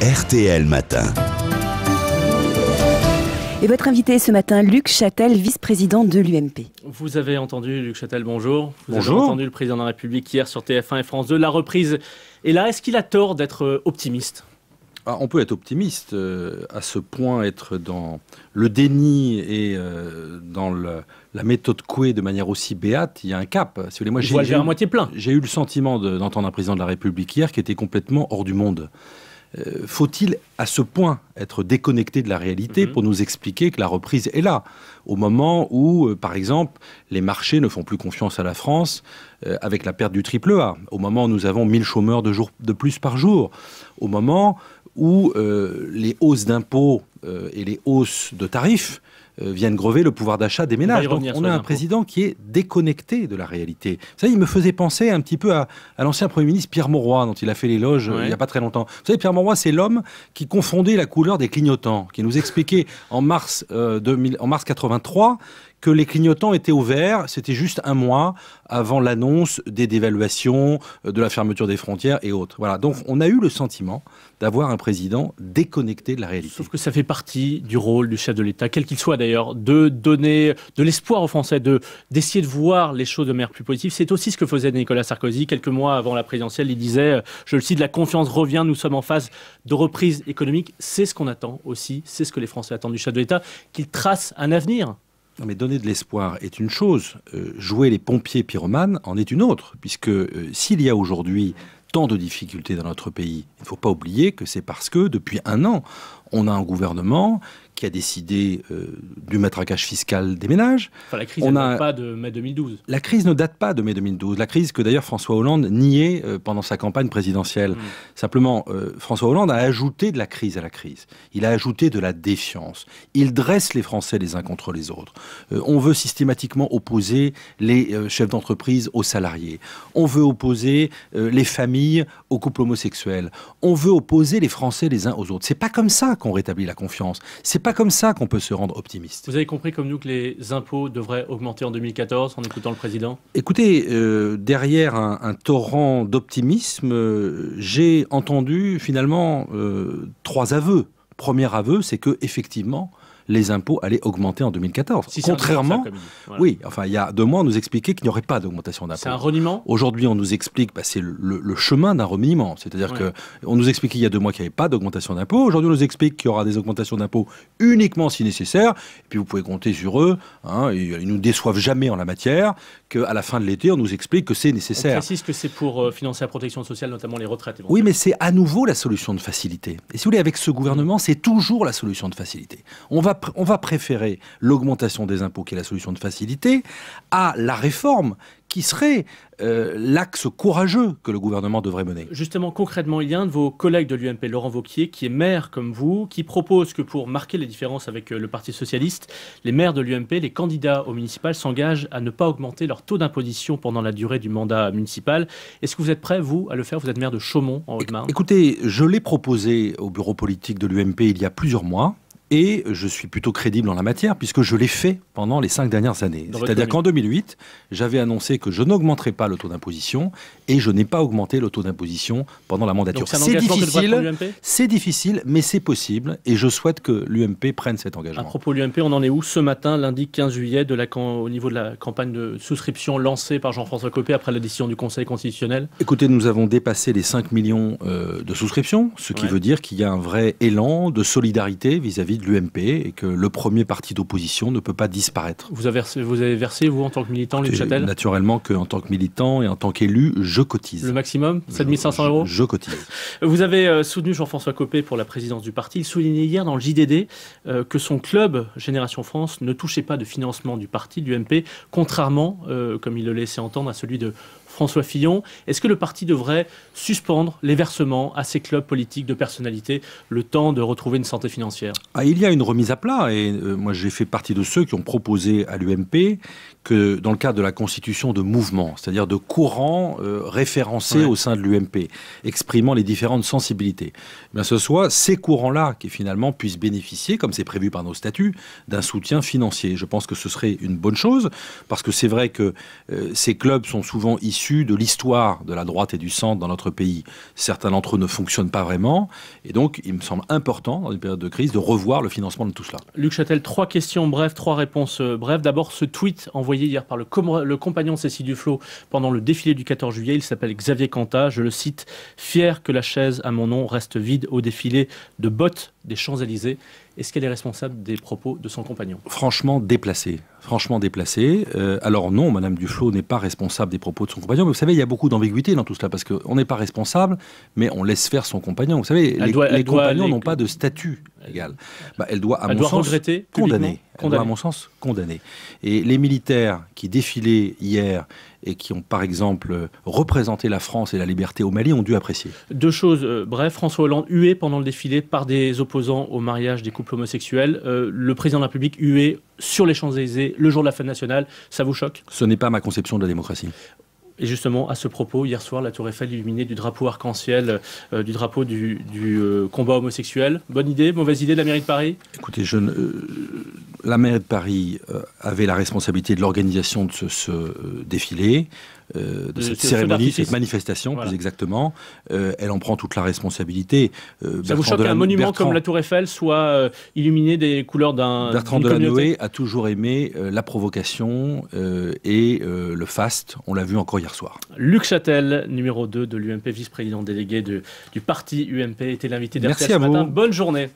RTL Matin. Et votre invité ce matin, Luc Châtel, vice-président de l'UMP. Vous avez entendu, Luc Châtel, bonjour. Vous avez entendu le président de la République hier sur TF1 et France 2. La reprise Et là. Est-ce qu'il a tort d'être euh, optimiste ah, on peut être optimiste, euh, à ce point être dans le déni et euh, dans la méthode Coué de manière aussi béate, il y a un cap. moi, j'ai, moitié plein. J'ai eu le sentiment d'entendre un président de la République hier qui était complètement hors du monde. Euh, faut-il à ce point être déconnecté de la réalité mhm. pour nous expliquer que la reprise est là Au moment où, euh, par exemple, les marchés ne font plus confiance à la France euh, avec la perte du triple A, au moment où nous avons 1000 chômeurs de plus par jour, au moment où euh, les hausses d'impôts euh, et les hausses de tarifs euh, viennent grever le pouvoir d'achat des ménages. Donc, on a un président qui est déconnecté de la réalité. Vous savez, il me faisait penser un petit peu à, l'ancien Premier ministre Pierre Mauroy, dont il a fait l'éloge il n'y a pas très longtemps. Vous savez, Pierre Mauroy, c'est l'homme qui confondait la couleur des clignotants, qui nous expliquait en mars, euh, 2000, en mars 83 que les clignotants étaient ouverts. C'était juste un mois avant l'annonce des dévaluations, euh, de la fermeture des frontières et autres. Voilà. Donc on a eu le sentiment d'avoir un président déconnecté de la réalité. Sauf que ça fait partie du rôle du chef de l'État, quel qu'il soit d'ailleurs, de donner de l'espoir aux Français, de d'essayer de voir les choses de manière plus positive. C'est aussi ce que faisait Nicolas Sarkozy quelques mois avant la présidentielle. Il disait, euh, je le cite, la confiance revient, nous sommes en phase de reprise économique. C'est ce qu'on attend aussi, c'est ce que les Français attendent du chef de l'État, qu'il trace un avenir mais donner de l'espoir est une chose. Euh, jouer les pompiers pyromanes en est une autre, puisque euh, s'il y a aujourd'hui tant de difficultés dans notre pays, il ne faut pas oublier que c'est parce que depuis un an, on a un gouvernement qui a décidé euh, du matraquage fiscal des ménages. la crise ne date pas de mai 2012. La crise ne date pas de mai 2012. La crise que d'ailleurs François Hollande niait euh, pendant sa campagne présidentielle. Hmm. Simplement, euh, François Hollande a ajouté de la crise à la crise. Il a ajouté de la défiance. Il dresse les Français les uns contre les autres. on veut systématiquement opposer les chefs d'entreprise aux salariés. On veut opposer les familles aux couples homosexuels. On veut opposer les Français les uns aux autres. C'est pas comme ça qu'on rétablit la confiance. C'est pas comme ça qu'on peut se rendre optimiste. Vous avez compris comme nous que les impôts devraient augmenter en 2014 en écoutant le président Écoutez, euh, derrière un, torrent d'optimisme, j'ai entendu finalement euh, trois aveux. Premier aveu, c'est que effectivement, les impôts allaient augmenter en 2014. Si Contrairement, oui, enfin, il y a deux mois, on nous expliquait qu'il n'y aurait pas d'augmentation d'impôts. C'est un reniement Aujourd'hui, on nous explique, bah, c'est le, chemin d'un reniement. C'est-à-dire que qu'on nous expliquait il y a deux mois qu'il n'y avait pas d'augmentation d'impôts. Aujourd'hui, on nous explique qu'il y aura des augmentations d'impôts uniquement si nécessaire. Et puis, vous pouvez compter sur eux. Hein, ils nous déçoivent jamais en la matière. Qu'à la fin de l'été, on nous explique que c'est nécessaire. On précise que c'est pour euh, financer la protection sociale, notamment les retraites. Oui, mais c'est à nouveau la solution de facilité. Et si vous voulez, avec ce gouvernement, mm. c'est toujours la solution de facilité. On va on va préférer l'augmentation des impôts, qui est la solution de facilité, à la réforme qui serait euh, l'axe courageux que le gouvernement devrait mener. Justement, concrètement, il y a un de vos collègues de l'UMP, Laurent Vauquier, qui est maire comme vous, qui propose que pour marquer les différences avec euh, le Parti socialiste, les maires de l'UMP, les candidats aux municipales, s'engagent à ne pas augmenter leur taux d'imposition pendant la durée du mandat municipal. Est-ce que vous êtes prêt, vous, à le faire Vous êtes maire de Chaumont, en Haute-Marne. Écoutez, je l'ai proposé au bureau politique de l'UMP il y a plusieurs mois. Et je suis plutôt crédible en la matière puisque je l'ai fait pendant les cinq dernières années. C'est-à-dire qu'en 2008, j'avais annoncé que je n'augmenterais pas le taux d'imposition et je n'ai pas augmenté le taux d'imposition pendant la mandature. C'est difficile, c'est difficile, mais c'est possible et je souhaite que l'UMP prenne cet engagement. À propos de l'UMP, on en est où ce matin, lundi 15 juillet, de au niveau de la campagne de souscription lancée par Jean-François Copé après la décision du Conseil constitutionnel Écoutez, nous avons dépassé les 5 millions euh, de souscriptions, ce qui veut dire qu'il y a un vrai élan de solidarité vis-à-vis de l'UMP et que le premier parti d'opposition ne peut pas disparaître. Vous avez, versé, vous, avez versé, vous, en tant que militant, Luc Châtel Naturellement qu'en tant que militant et en tant qu'élu, je cotise. Le maximum 7500 euros je, cotise. Vous avez euh, soutenu Jean-François Copé pour la présidence du parti. Il soulignait hier dans le JDD euh, que son club, Génération France, ne touchait pas de financement du parti, du l'UMP, contrairement, euh, comme il le laissait entendre, à celui de François Fillon. Est-ce que le parti devrait suspendre les versements à ces clubs politiques de personnalité le temps de retrouver une santé financière ah, Il y a une remise à plat et euh, moi j'ai fait partie de ceux qui ont proposé à l'UMP que dans le cadre de la constitution de mouvements, c'est-à-dire de courants euh, référencés au sein de l'UMP, exprimant les différentes sensibilités, eh bien, ce soit ces courants-là qui finalement puissent bénéficier, comme c'est prévu par nos statuts, d'un soutien financier. Je pense que ce serait une bonne chose parce que c'est vrai que euh, ces clubs sont souvent issus de l'histoire de la droite et du centre dans notre pays. Certains d'entre eux ne fonctionnent pas vraiment. Et donc, il me semble important, dans une période de crise, de revoir le financement de tout cela. Luc Châtel, trois questions brèves, trois réponses euh, brèves. D'abord, ce tweet envoyé hier par le, compagnon Cécile Duflot pendant le défilé du 14 juillet. Il s'appelle Xavier Cantat. Je le cite Fier que la chaise à mon nom reste vide au défilé de bottes des Champs-Élysées Est-ce qu'elle est responsable des propos de son compagnon Franchement déplacé. Franchement déplacé. Euh, alors non, Madame Duflo n'est pas responsable des propos de son compagnon. Mais vous savez, il y a beaucoup d'ambiguïté dans tout cela parce qu'on n'est pas responsable, mais on laisse faire son compagnon. Vous savez, les, compagnons n'ont pas de statut légal. Bah, elle doit, à mon sens, Elle doit, à mon sens, condamner. Et les militaires qui défilaient hier et qui ont par exemple représenté la France et la liberté au Mali ont dû apprécier Deux choses. Euh, bref, François Hollande hué pendant le défilé par des opposants au mariage des couples homosexuels. Euh, le président de la République hué sur les Champs-Élysées le jour de la fête nationale. Ça vous choque Ce n'est pas ma conception de la démocratie. Et justement, à ce propos, hier soir, la Tour Eiffel illuminée du drapeau arc-en-ciel, euh, du drapeau du, euh, combat homosexuel. Bonne idée, mauvaise idée de la mairie de Paris Écoutez, euh, la mairie de Paris avait la responsabilité de l'organisation de ce défilé. Euh, de cette cérémonie, cette manifestation plus exactement. Euh, elle en prend toute la responsabilité. Euh, Ça vous choque qu'un monument comme la Tour Eiffel soit illuminé des couleurs d'un. Bertrand Delanoë a toujours aimé la provocation et le faste. On l'a vu encore hier soir. Luc Châtel, numéro 2 de l'UMP, vice-président délégué de, du parti UMP, était l'invité d'RTL ce matin. Bonne journée.